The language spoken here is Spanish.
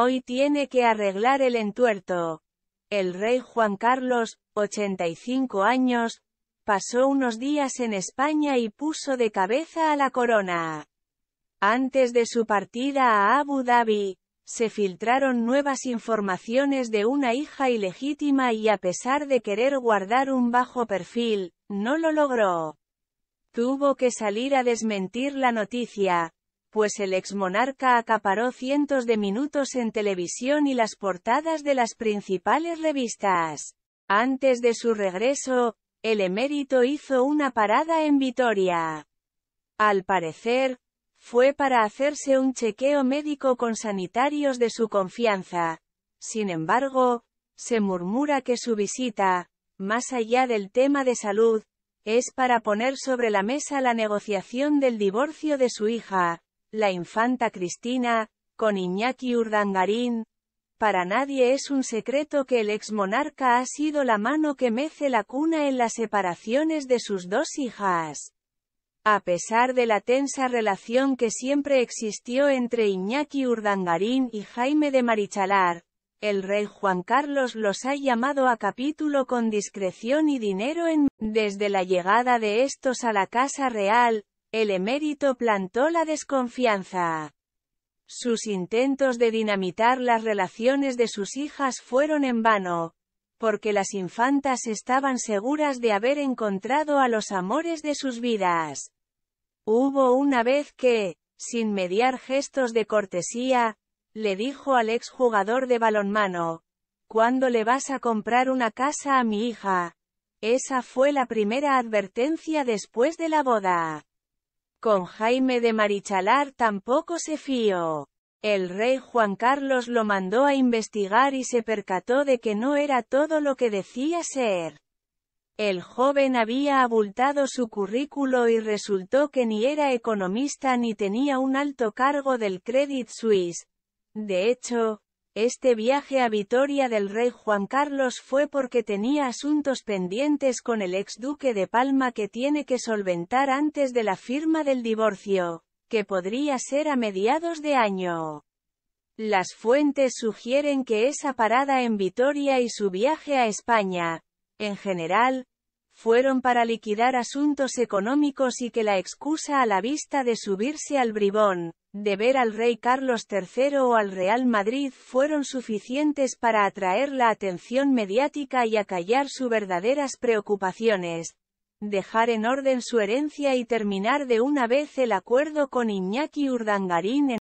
Hoy tiene que arreglar el entuerto. El rey Juan Carlos, 85 años, pasó unos días en España y puso de cabeza a la corona. Antes de su partida a Abu Dhabi, se filtraron nuevas informaciones de una hija ilegítima y a pesar de querer guardar un bajo perfil, no lo logró. Tuvo que salir a desmentir la noticia, pues el exmonarca acaparó cientos de minutos en televisión y las portadas de las principales revistas. Antes de su regreso, el emérito hizo una parada en Vitoria. Al parecer, fue para hacerse un chequeo médico con sanitarios de su confianza. Sin embargo, se murmura que su visita, más allá del tema de salud, es para poner sobre la mesa la negociación del divorcio de su hija, la infanta Cristina, con Iñaki Urdangarín. Para nadie es un secreto que el exmonarca ha sido la mano que mece la cuna en las separaciones de sus dos hijas. A pesar de la tensa relación que siempre existió entre Iñaki Urdangarín y Jaime de Marichalar, el rey Juan Carlos los ha llamado a capítulo con discreción y dinero en... Desde la llegada de estos a la Casa Real, el emérito plantó la desconfianza. Sus intentos de dinamitar las relaciones de sus hijas fueron en vano, porque las infantas estaban seguras de haber encontrado a los amores de sus vidas. Hubo una vez que, sin mediar gestos de cortesía, le dijo al exjugador de balonmano, ¿cuándo le vas a comprar una casa a mi hija? Esa fue la primera advertencia después de la boda. Con Jaime de Marichalar tampoco se fió. El rey Juan Carlos lo mandó a investigar y se percató de que no era todo lo que decía ser. El joven había abultado su currículo y resultó que ni era economista ni tenía un alto cargo del Credit Suisse. De hecho, este viaje a Vitoria del rey Juan Carlos fue porque tenía asuntos pendientes con el ex duque de Palma que tiene que solventar antes de la firma del divorcio, que podría ser a mediados de año. Las fuentes sugieren que esa parada en Vitoria y su viaje a España, en general, fueron para liquidar asuntos económicos y que la excusa a la vista de subirse al bribón, de ver al rey Carlos III o al Real Madrid fueron suficientes para atraer la atención mediática y acallar sus verdaderas preocupaciones, dejar en orden su herencia y terminar de una vez el acuerdo con Iñaki Urdangarín en